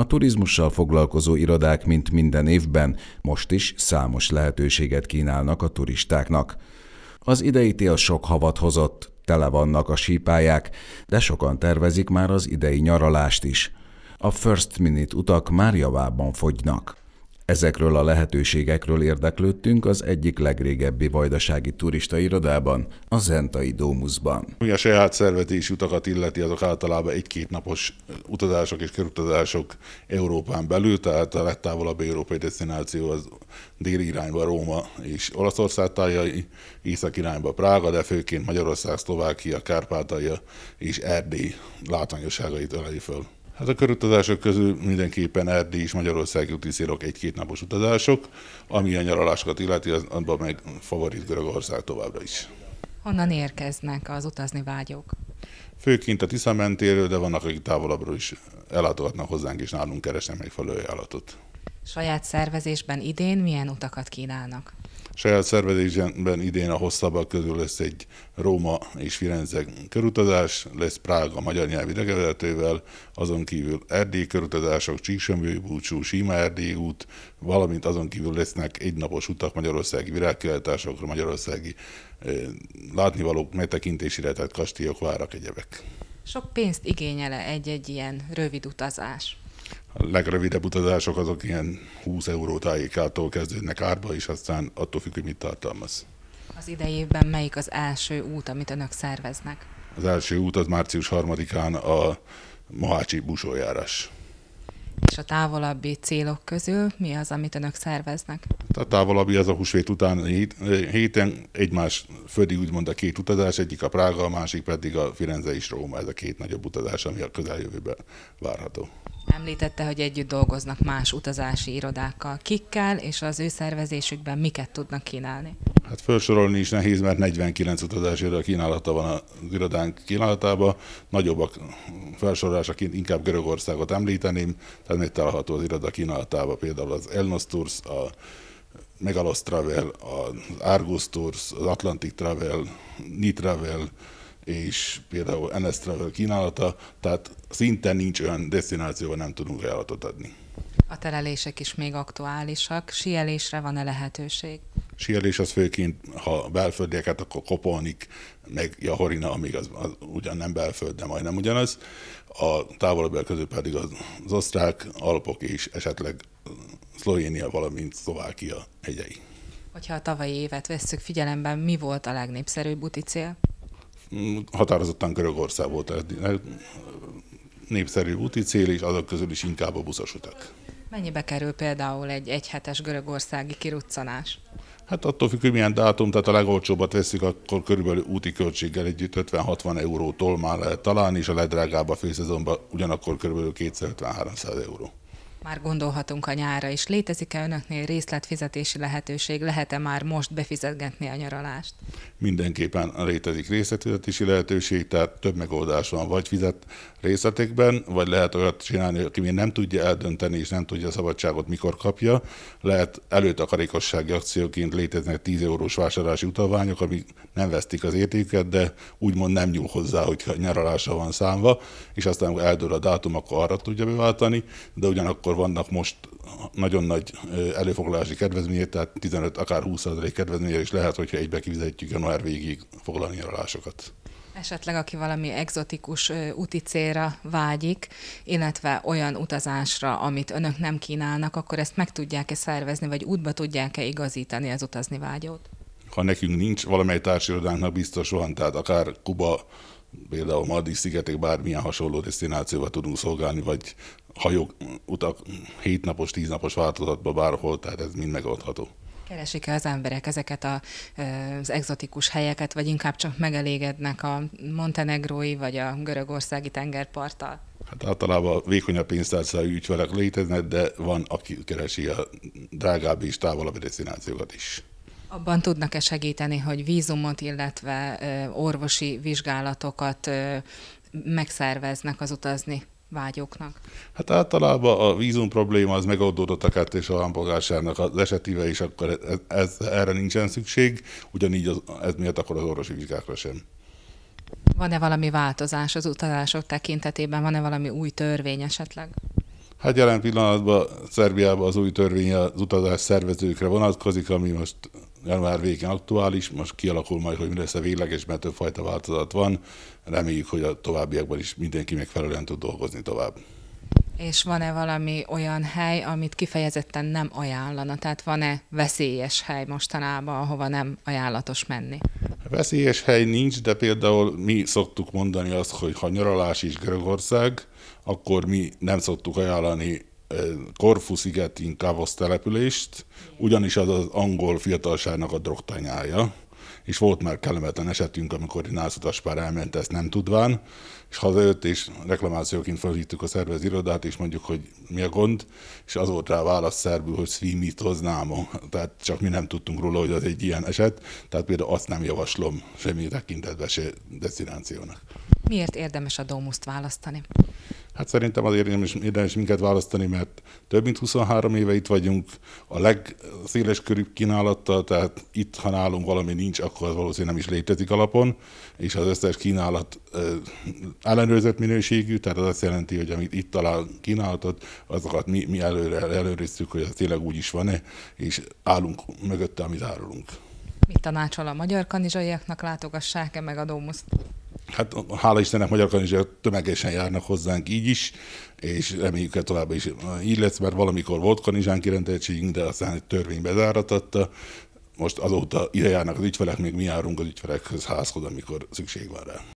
A turizmussal foglalkozó irodák, mint minden évben, most is számos lehetőséget kínálnak a turistáknak. Az idei tél sok havat hozott, tele vannak a sípályák, de sokan tervezik már az idei nyaralást is. A First Minute utak már javában fogynak. Ezekről a lehetőségekről érdeklődtünk az egyik legrégebbi vajdasági turista irodában, a Zentai Dómuszban. Ami a saját szervezési utakat illeti, azok általában egy-két napos utazások és körutazások Európán belül, tehát a legtávolabb európai destináció az déli irányba Róma és Olaszország tájai, észak irányba Prága, de főként Magyarország, Szlovákia, Kárpátalja és Erdély látványosságait öleli föl. Hát a körutazások közül mindenképpen Erdély és Magyarország úti célok egy-két napos utazások, ami a nyaralásokat illeti, az, abban meg favorit Görögország továbbra is. Honnan érkeznek az utazni vágyók? Főként a Tisza mentéről, de vannak, akik távolabbról is ellátogatnak hozzánk, és nálunk keresnek megfelelő ajánlatot. Saját szervezésben idén milyen utakat kínálnak? saját szervezésben idén a hosszabbak közül lesz egy Róma és Firenze körutazás, lesz Prága magyar nyelvi legevezetővel, azon kívül Erdély körutazások, Csíksömbői búcsú, Sima Erdély út, valamint azon kívül lesznek egynapos utak magyarországi virágkiáltásokra, magyarországi eh, látnivalók megtekintésére, tehát kastélyok, várak, egyebek. Sok pénzt igényele egy-egy ilyen rövid utazás? A legrövidebb utazások azok ilyen 20 euró tájékától kezdődnek árba, és aztán attól függ, hogy mit tartalmaz. Az idei évben melyik az első út, amit önök szerveznek? Az első út az március 3-án a Mohácsi busójárás. És a távolabbi célok közül mi az, amit önök szerveznek? A távolabbi az a húsvét után héten egymás földi úgymond a két utazás, egyik a Prága, a másik pedig a Firenze és Róma, ez a két nagyobb utazás, ami a közeljövőben várható. Említette, hogy együtt dolgoznak más utazási irodákkal. Kikkel és az ő szervezésükben miket tudnak kínálni? Hát felsorolni is nehéz, mert 49 utazási iroda kínálata van az irodánk kínálatában. Nagyobb a felsorolásaként inkább Görögországot említeném, tehát megtalálható az iroda kínálatában például az Elnos Tours, a Megalos Travel, az Argus Tours, az Atlantic Travel, Nitravel. Travel, és például NS Travel kínálata, tehát szinte nincs olyan destinációval nem tudunk ajánlatot adni. A telelések is még aktuálisak. Sielésre van-e lehetőség? Sielés az főként, ha belföldieket, akkor Koponik, meg Jahorina, amíg az, az ugyan nem belföld, de majdnem ugyanaz. A távolabb közül pedig az, az osztrák, alpok és esetleg Szlovénia, valamint Szlovákia hegyei. Hogyha a tavalyi évet vesszük figyelembe, mi volt a legnépszerűbb úti cél? határozottan Görögország volt a népszerű úti cél, és azok közül is inkább a buszos utak. Mennyibe kerül például egy egyhetes görögországi kiruccanás? Hát attól függ, hogy milyen dátum, tehát a legolcsóbbat veszik, akkor körülbelül úti költséggel együtt 50-60 eurótól már lehet találni, és a legdrágább a főszezonban ugyanakkor körülbelül 250-300 euró. Már gondolhatunk a nyára is. Létezik-e önöknél részletfizetési lehetőség? Lehet-e már most befizetgetni a nyaralást? Mindenképpen létezik részletfizetési lehetőség, tehát több megoldás van, vagy fizet részletekben, vagy lehet olyat csinálni, aki még nem tudja eldönteni, és nem tudja a szabadságot mikor kapja. Lehet előtakarékossági akcióként léteznek 10 eurós vásárlási utalványok, amik nem vesztik az értéket, de úgymond nem nyúl hozzá, hogyha nyaralása van számva, és aztán, amikor eldől a dátum, akkor arra tudja beváltani, de ugyanakkor akkor vannak most nagyon nagy előfoglalási kedvezmények, tehát 15, akár 20 kedvezménye is lehet, hogyha egybe kivizetjük január végig foglalni nyaralásokat. Esetleg aki valami egzotikus úti célra vágyik, illetve olyan utazásra, amit önök nem kínálnak, akkor ezt meg tudják-e szervezni, vagy útba tudják-e igazítani az utazni vágyót? Ha nekünk nincs, valamely társadalmának biztos van, tehát akár Kuba, például Maldív-szigetek bármilyen hasonló destinációba tudunk szolgálni, vagy hajók, utak, hétnapos, tíznapos változatba bárhol, tehát ez mind megoldható. Keresik -e az emberek ezeket a, az egzotikus helyeket, vagy inkább csak megelégednek a montenegrói vagy a görögországi tengerparttal? Hát általában vékonyabb pénztárszai ügyfelek léteznek, de van, aki keresi a drágább és távolabb destinációkat is. Abban tudnak-e segíteni, hogy vízumot, illetve orvosi vizsgálatokat megszerveznek az utazni vágyóknak? Hát általában a vízum probléma az megoldódott a kettős állampolgárságnak az esetével, és akkor ez, ez, erre nincsen szükség, ugyanígy az, ez miatt akkor az orvosi vizsgákra sem. Van-e valami változás az utazások tekintetében? Van-e valami új törvény esetleg? Hát jelen pillanatban Szerbiában az új törvény az utazás szervezőkre vonatkozik, ami most január végén aktuális, most kialakul majd, hogy mi lesz a végleges, mert fajta változat van. Reméljük, hogy a továbbiakban is mindenki megfelelően tud dolgozni tovább. És van-e valami olyan hely, amit kifejezetten nem ajánlana? Tehát van-e veszélyes hely mostanában, ahova nem ajánlatos menni? Veszélyes hely nincs, de például mi szoktuk mondani azt, hogy ha nyaralás is Görögország, akkor mi nem szoktuk ajánlani Korfu szigeti Kavosz települést, ugyanis az az angol fiatalságnak a drogtanyája és volt már kellemetlen esetünk, amikor nászutas pár elment ezt nem tudván, és hazajött, és reklamációként felhívtuk a szervez irodát, és mondjuk, hogy mi a gond, és az volt rá válasz szerbül, hogy szvímítoz Tehát csak mi nem tudtunk róla, hogy az egy ilyen eset, tehát például azt nem javaslom semmi tekintetbe se destinációnak. Miért érdemes a domuszt választani? Hát szerintem azért érdemes, érdemes minket választani, mert több mint 23 éve itt vagyunk, a legszéleskörű kínálattal, tehát itt, ha nálunk valami nincs, akkor az valószínűleg nem is létezik alapon, és az összes kínálat ellenőrzött minőségű, tehát az azt jelenti, hogy amit itt talál kínálatot, azokat mi, mi előre előriztük, hogy az tényleg úgy is van-e, és állunk mögötte, amit árulunk. Mit tanácsol a magyar kanizsaiaknak, látogassák-e meg a Dómuszt? Hát hála Istennek magyar kanizsák tömegesen járnak hozzánk így is, és reméljük hogy továbbá is így lesz, mert valamikor volt kanizsán kirendeltségünk, de aztán egy törvény bezáratatta, most azóta ide járnak az ügyfelek, még mi járunk az ügyfelekhez házhoz, amikor szükség van rá.